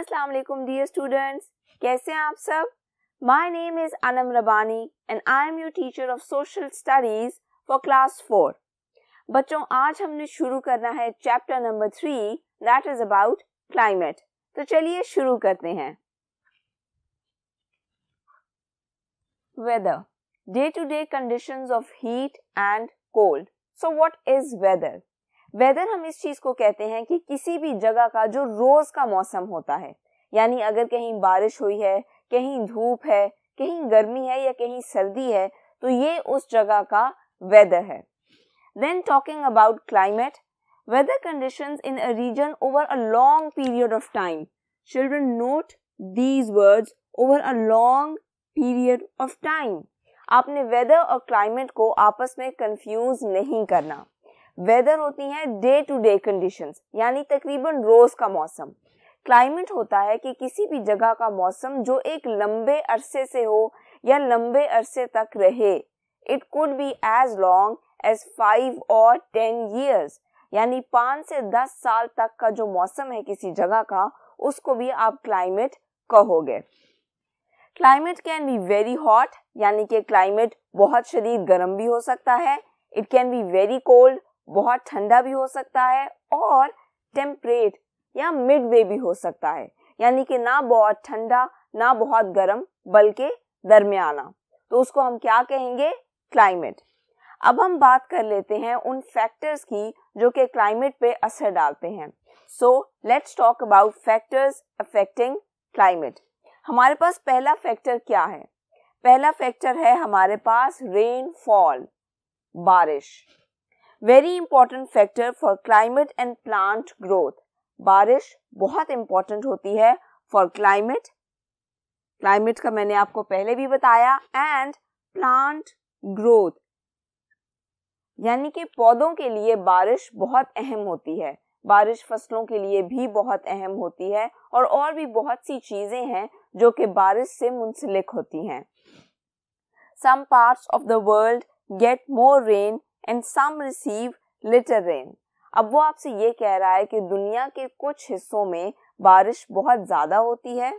अस्सलाम वालेकुम dear students कैसे हैं आप सब my name is Anam Rabbani and I am your teacher of social studies for class four बच्चों आज हमने शुरू करना है chapter number three that is about climate तो चलिए शुरू करते हैं weather day to day conditions of heat and cold so what is weather weather हम इस चीज को कहते हैं कि किसी भी जगह का जो रोज का मौसम होता है यानी अगर कहीं बारिश हुई है कहीं धूप है कहीं गर्मी है या कहीं सर्दी है तो ये उस जगह का वेदर है then talking about climate weather condition in a region over a long period of time children note these words over a long period of time आपने वेदर और क्लाइमेट को आपस में कंफ्यूज नहीं करना वेदर होती है डे टू डे कंडीशंस यानी तकरीबन रोज का मौसम क्लाइमेट होता है कि किसी भी जगह का मौसम जो एक लंबे अरसे से हो या लंबे अरसे तक रहे it could be as long as five और टेन ईयर्स यानी पाँच से दस साल तक का जो मौसम है किसी जगह का उसको भी आप क्लाइमेट कहोगे climate can be very hot यानी कि क्लाइमेट बहुत शरीर गर्म भी हो सकता है it can be very cold बहुत ठंडा भी हो सकता है और टेम्परेट या मिड वे भी हो सकता है यानी कि ना बहुत ठंडा ना बहुत गर्म बल्कि दरमियाना तो उसको हम क्या कहेंगे क्लाइमेट अब हम बात कर लेते हैं उन फैक्टर्स की जो कि क्लाइमेट पे असर डालते हैं so let's talk about factors affecting climate हमारे पास पहला फैक्टर क्या है पहला फैक्टर है हमारे पास रेनफॉल बारिश very important factor for climate and plant growth बारिश बहुत इंपॉर्टेंट होती है फॉर क्लाइमेट क्लाइमेट का मैंने आपको पहले भी बताया एंड प्लांट ग्रोथ यानी कि पौधों के लिए बारिश बहुत अहम होती है बारिश फसलों के लिए भी बहुत अहम होती है और और भी बहुत सी चीज़ें हैं जो कि बारिश से मुंसलिक होती हैं some parts of the world get more rain and some receive little rain अब वो आपसे ये कह रहा है कि दुनिया के कुछ हिस्सों में बारिश बहुत ज़्यादा होती है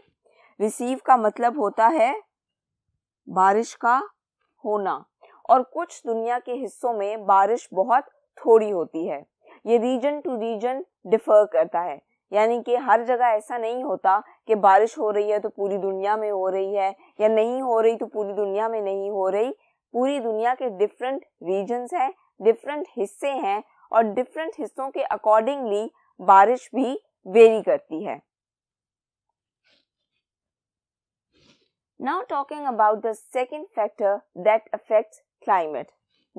रिसीव का मतलब होता है बारिश का होना और कुछ दुनिया के हिस्सों में बारिश बहुत थोड़ी होती है ये रीजन टू रीजन डिफर करता है यानी कि हर जगह ऐसा नहीं होता कि बारिश हो रही है तो पूरी दुनिया में हो रही है या नहीं हो रही तो पूरी दुनिया में नहीं हो रही पूरी दुनिया के डिफरेंट रीजन्स हैं डिफरेंट हिस्से हैं और डिफरेंट हिस्सों के अकॉर्डिंगली बारिश भी वेरी करती है now talking about the second factor that affect climate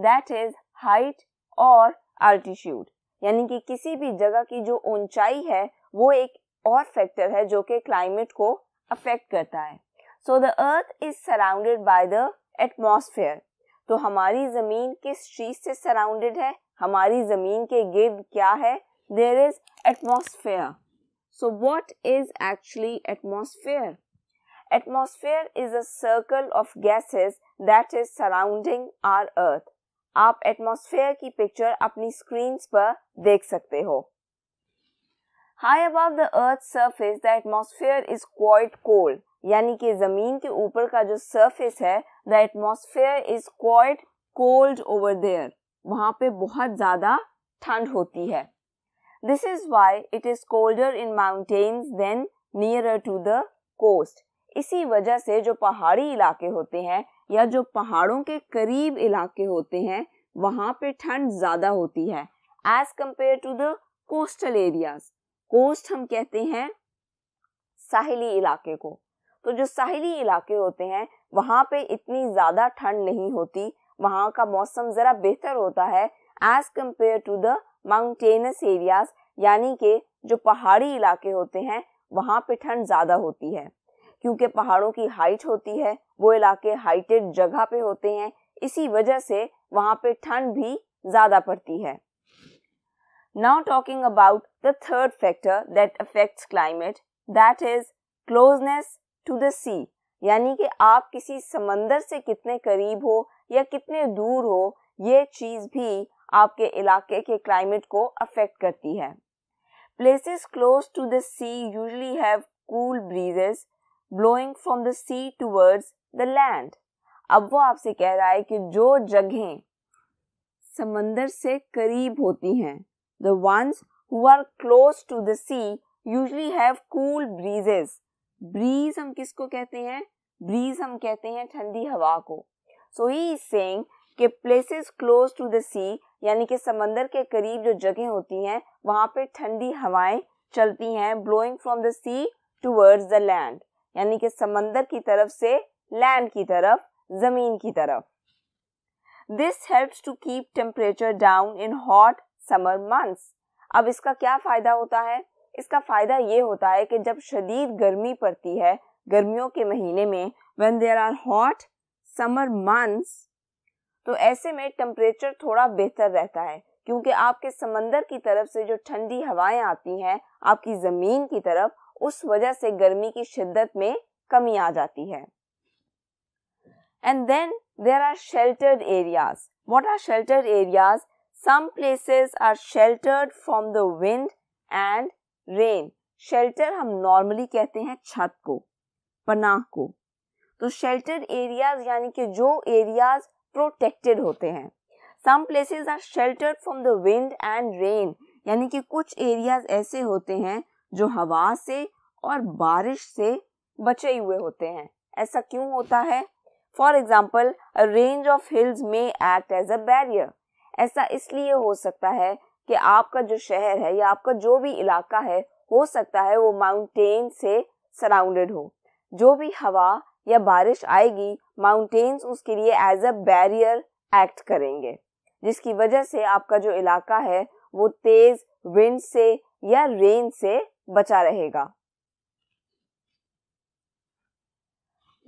that is height और अल्टीट्यूड यानी कि किसी भी जगह की जो ऊंचाई है वो एक और फैक्टर है जो कि क्लाइमेट को अफेक्ट करता है so the earth is surrounded by the atmosphere तो हमारी ज़मीन किस चीज़ से सराउंडेड है हमारी ज़मीन के गिर्द क्या है there is atmosphere so what is actually atmosphere atmosphere is a circle of gases that is surrounding our earth आप एटमोसफेयर की पिक्चर अपनी स्क्रीन पर देख सकते हो high about the earth surface the atmosphere is quite cold यानी कि जमीन के ऊपर का जो सरफेस है the atmosphere is quite cold over there वहाँ पे बहुत ज़्यादा ठंड होती है this is why it is colder in mountains than nearer to the coast इसी वजह से जो पहाड़ी इलाके होते हैं या जो पहाड़ों के करीब इलाके होते हैं वहाँ पे ठंड ज़्यादा होती है as compare to the coastal areas coast हम कहते हैं साहिली इलाके को तो जो साहिली इलाके होते हैं वहाँ पे इतनी ज़्यादा ठंड नहीं होती वहाँ का मौसम ज़रा बेहतर होता है as compare to the mountainous areas यानी कि जो पहाड़ी इलाके होते हैं वहाँ पे ठंड ज़्यादा होती है क्योंकि पहाड़ों की हाइट होती है वो इलाके हाइटेड जगह पे होते हैं इसी वजह से वहाँ पे ठंड भी ज़्यादा पड़ती है now talking about the third factor that affects climate that is closeness to the sea यानी कि आप किसी समंदर से कितने करीब हो या कितने दूर हो ये चीज़ भी आपके इलाके के क्लाइमेट को अफेक्ट करती है places close to the sea usually have cool breezes blowing from the sea towards the land अब वो आपसे कह रहा है कि जो जगहें समंदर से करीब होती हैं the ones who are close to the sea usually have cool breezes breeze हम किसको कहते हैं ब्रीज हम कहते हैं ठंडी हवा को सो ही इज सेइंग कि places close to the sea यानी कि समंदर के करीब जो जगह होती हैं वहाँ पे ठंडी हवाएं चलती हैं blowing from the sea towards the land यानी कि समंदर की तरफ से लैंड की तरफ जमीन की तरफ this helps to keep temperature down in hot summer months अब इसका क्या फायदा होता है इसका फ़ायदा ये होता है कि जब शदीद गर्मी पड़ती है गर्मियों के महीने में when there are hot summer months तो ऐसे में टम्परेचर थोड़ा बेहतर रहता है क्योंकि आपके समंदर की तरफ से जो ठंडी हवाएं आती हैं आपकी ज़मीन की तरफ उस वजह से गर्मी की शिद्दत में कमी आ जाती है and then there are sheltered areas what are sheltered areas some places are sheltered from the wind and rain shelter हम नॉर्मली कहते हैं छत को पनाह को तो शेल्टर एरियाज यानी कि जो एरियाज प्रोटेक्टेड होते हैं some places are sheltered from the wind and rain यानी कि कुछ एरियाज ऐसे होते हैं जो हवा से और बारिश से बचे हुए होते हैं ऐसा क्यों होता है for example range of hills may act as a barrier ऐसा इसलिए हो सकता है कि आपका जो शहर है या आपका जो भी इलाका है हो सकता है वो माउंटेन से सराउंडेड हो जो भी हवा या बारिश आएगी माउंटेन्स उसके लिए एज अ बैरियर एक्ट करेंगे जिसकी वजह से आपका जो इलाका है वो तेज विंड से या रेन से बचा रहेगा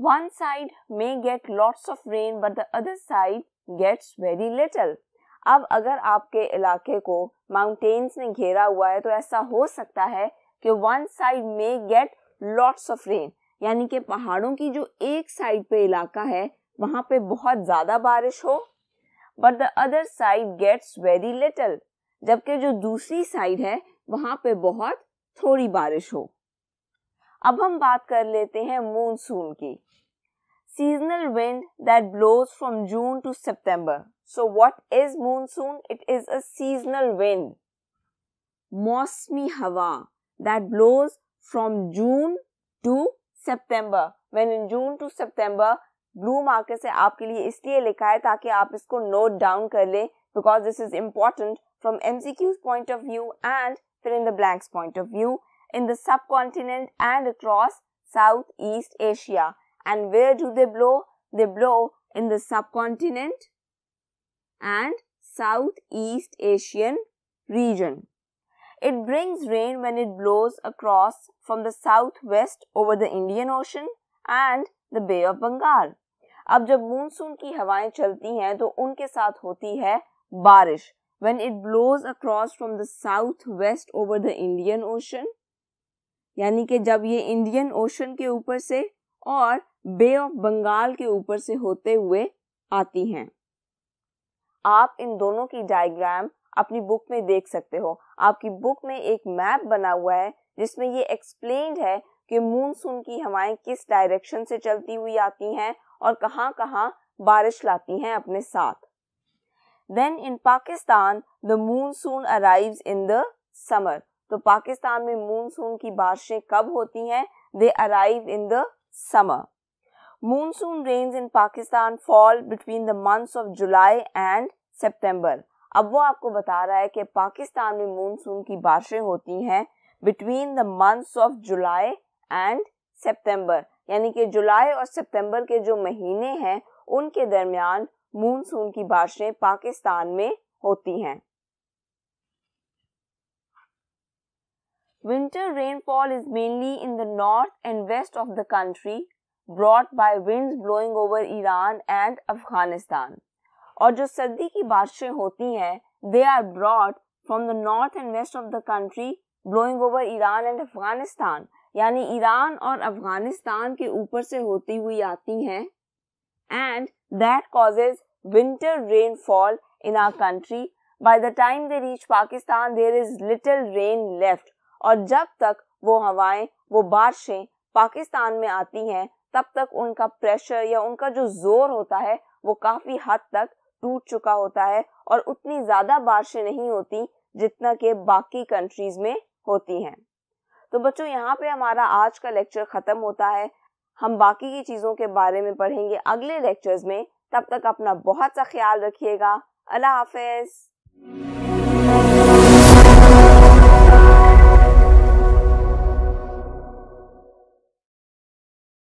one side may get lots of rain but the other side gets very little अब अगर आपके इलाके को माउंटेन्स ने घेरा हुआ है तो ऐसा हो सकता है कि वन साइड में गेट लॉट्स ऑफ रेन यानी कि पहाड़ों की जो एक साइड पे इलाका है वहाँ पे बहुत ज़्यादा बारिश हो but the other side gets very little जबकि जो दूसरी साइड है वहाँ पे बहुत थोड़ी बारिश हो अब हम बात कर लेते हैं मूनसून की seasonal wind that blows from June to September. So what is monsoon? It is a seasonal wind. Mosmi hawa that blows from June to September. When in June to September, blue marker se aapke liye isliye likha hai taki aap isko note down kar le because this is important from MCQ's point of view and fill in the blanks point of view in the subcontinent and across South East Asia. And where do they blow? They blow in the subcontinent and Southeast Asian region. It brings rain when it blows across from the southwest over the Indian Ocean and the Bay of Bengal. अब जब monsoon की हवाएं चलती हैं तो उनके साथ होती है बारिश when it blows across from the southwest over the Indian Ocean यानी कि जब ये इंडियन ओशन के ऊपर से और बे ऑफ बंगाल के ऊपर से होते हुए आती हैं आप इन दोनों की डायग्राम अपनी बुक में देख सकते हो आपकी बुक में एक मैप बना हुआ है जिसमें ये एक्सप्लेन है कि मूनसून की हवाएं किस डायरेक्शन से चलती हुई आती हैं और कहाँ कहाँ बारिश लाती हैं अपने साथ then in Pakistan the monsoon arrive in the summer तो पाकिस्तान में मूनसून की बारिशें कब होती हैं they arrive in the summer monsoon rain in Pakistan fall between the months of July and September अब वो आपको बता रहा है कि पाकिस्तान में मानसून की बारिशें होती हैं between the months of July and September यानी कि जुलाई और सितंबर के जो महीने हैं उनके दरमियान मानसून की बारिशें पाकिस्तान में होती हैं winter rainfall is mainly in the north and west of the country brought by wind blowing over Iran and Afghanistan और जो सर्दी की बारिशें होती हैं they are brought from the north and west of the country blowing over Iran and Afghanistan यानी Iran और अफगानिस्तान के ऊपर से होती हुई आती हैं and that causes winter rainfall in our country by the time they reach Pakistan there is little rain left और जब तक वो हवाएं वो बारिशें पाकिस्तान में आती हैं तब तक उनका प्रेशर या उनका जो जोर होता है वो काफी हद तक टूट चुका होता है और उतनी ज्यादा बारिशें नहीं होती जितना के बाकी कंट्रीज में होती हैं तो बच्चों यहाँ पे हमारा आज का लेक्चर खत्म होता है हम बाकी की चीज़ों के बारे में पढ़ेंगे अगले लेक्चर्स में तब तक अपना बहुत सा ख्याल रखिएगा अल्लाह हाफिज़